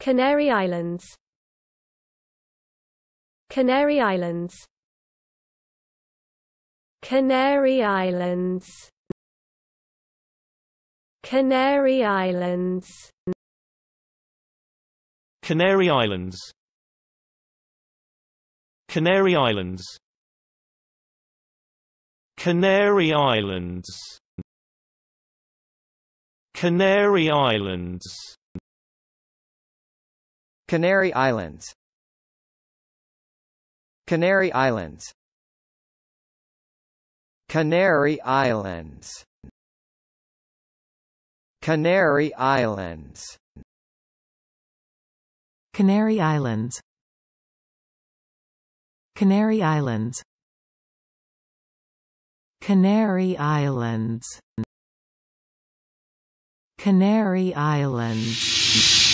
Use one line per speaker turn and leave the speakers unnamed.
Canary Islands Canary Islands Canary Islands Canary Islands Canary Islands Canary Islands Canary Islands Canary Islands Canary Islands Canary Islands Canary Islands Canary Islands Canary Islands Canary Islands
Canary Islands Canary Islands